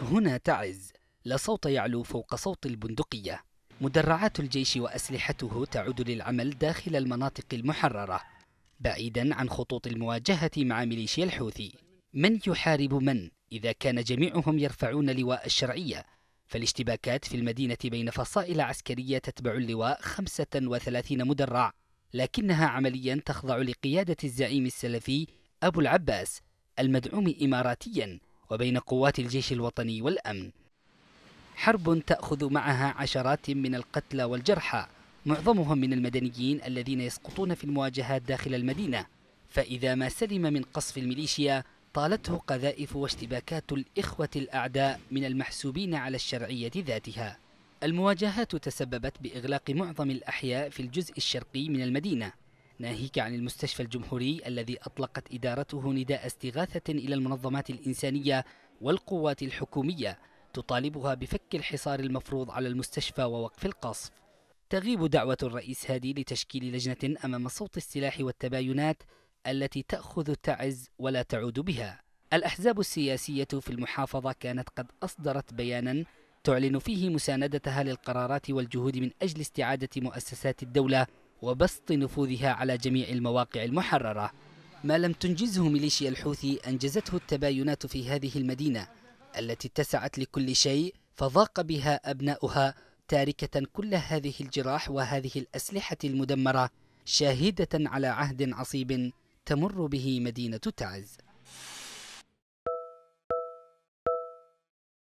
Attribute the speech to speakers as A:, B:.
A: هنا تعز لا صوت يعلو فوق صوت البندقية مدرعات الجيش وأسلحته تعود للعمل داخل المناطق المحررة بعيدا عن خطوط المواجهة مع ميليشيا الحوثي من يحارب من إذا كان جميعهم يرفعون لواء الشرعية فالاشتباكات في المدينة بين فصائل عسكرية تتبع اللواء 35 مدرع لكنها عمليا تخضع لقيادة الزعيم السلفي أبو العباس المدعوم إماراتيا وبين قوات الجيش الوطني والأمن حرب تأخذ معها عشرات من القتلى والجرحى معظمهم من المدنيين الذين يسقطون في المواجهات داخل المدينة فإذا ما سلم من قصف الميليشيا طالته قذائف واشتباكات الإخوة الأعداء من المحسوبين على الشرعية ذاتها المواجهات تسببت بإغلاق معظم الأحياء في الجزء الشرقي من المدينة ناهيك عن المستشفى الجمهوري الذي أطلقت إدارته نداء استغاثة إلى المنظمات الإنسانية والقوات الحكومية تطالبها بفك الحصار المفروض على المستشفى ووقف القصف تغيب دعوة الرئيس هادي لتشكيل لجنة أمام صوت السلاح والتباينات التي تأخذ تعز ولا تعود بها الأحزاب السياسية في المحافظة كانت قد أصدرت بيانا تعلن فيه مساندتها للقرارات والجهود من أجل استعادة مؤسسات الدولة وبسط نفوذها على جميع المواقع المحررة ما لم تنجزه ميليشيا الحوثي أنجزته التباينات في هذه المدينة التي اتسعت لكل شيء فضاق بها أبناؤها تاركة كل هذه الجراح وهذه الأسلحة المدمرة شاهدة على عهد عصيب تمر به مدينة تعز